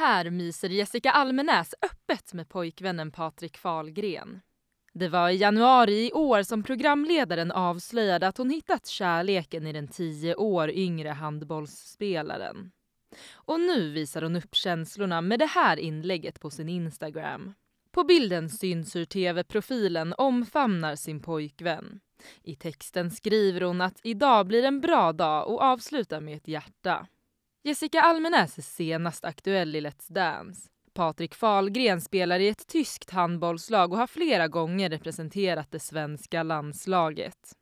Här myser Jessica Almenäs öppet med pojkvännen Patrik Falgren. Det var i januari i år som programledaren avslöjade att hon hittat kärleken i den tio år yngre handbollsspelaren. Och nu visar hon upp känslorna med det här inlägget på sin Instagram. På bilden syns hur tv-profilen omfamnar sin pojkvän. I texten skriver hon att idag blir en bra dag och avslutar med ett hjärta. Jessica Almenäs är senast aktuell i Let's Dance. Patrik Falgren spelar i ett tyskt handbollslag och har flera gånger representerat det svenska landslaget.